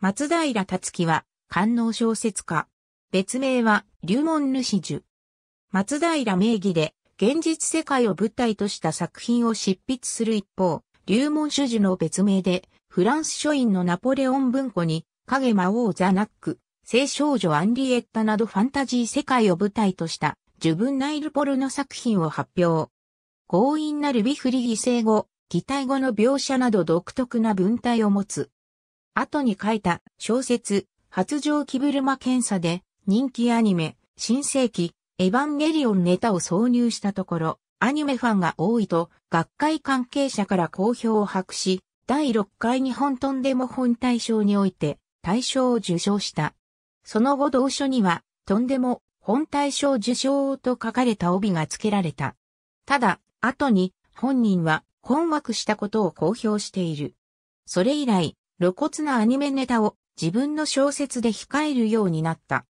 松平達樹は、官能小説家。別名は、流門主樹。松平名義で、現実世界を舞台とした作品を執筆する一方、流門主樹の別名で、フランス書院のナポレオン文庫に、影魔王ザナック、聖少女アンリエッタなどファンタジー世界を舞台とした、ジュブンナイルポルの作品を発表。強引なルビフリ犠牲後、擬態語の描写など独特な文体を持つ。後に書いた小説、発情気ブルマ検査で人気アニメ、新世紀、エヴァンゲリオンネタを挿入したところ、アニメファンが多いと、学会関係者から好評を博し、第6回日本トンデモ本大賞において、大賞を受賞した。その後同書には、とんでも本大賞受賞と書かれた帯が付けられた。ただ、後に本人は困惑したことを公表している。それ以来、露骨なアニメネタを自分の小説で控えるようになった。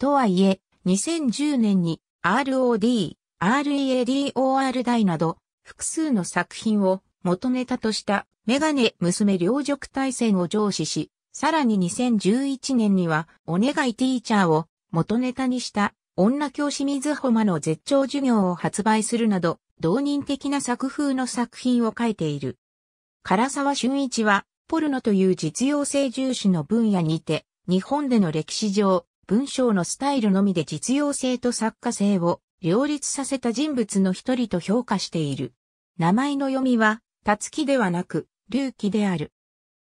とはいえ、2010年に ROD、READOR 大など複数の作品を元ネタとしたメガネ娘両辱対戦を上司し、さらに2011年にはお願いティーチャーを元ネタにした女教師水穂の絶頂授業を発売するなど、同人的な作風の作品を書いている。唐沢俊一はポルノという実用性重視の分野にて、日本での歴史上、文章のスタイルのみで実用性と作家性を両立させた人物の一人と評価している。名前の読みは、たつきではなく、隆起である。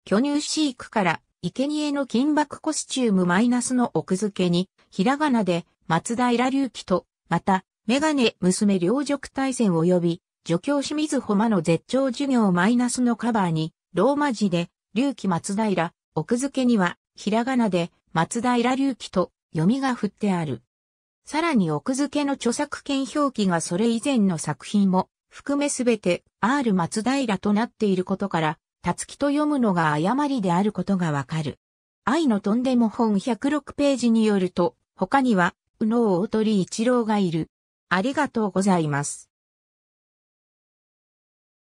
巨乳飼育から、生贄の金箔コスチュームマイナスの奥付けに、ひらがなで、松平隆起と、また、メガネ娘両辱対戦及び、助教清水穂間の絶頂授業マイナスのカバーに、ローマ字で、隆起松平、奥付けには、ひらがなで、松平隆起と、読みが振ってある。さらに奥付けの著作権表記がそれ以前の作品も、含めすべて R 松平となっていることから、たつきと読むのが誤りであることがわかる。愛のとんでも本106ページによると、他には、右脳大鳥一郎がいる。ありがとうございます。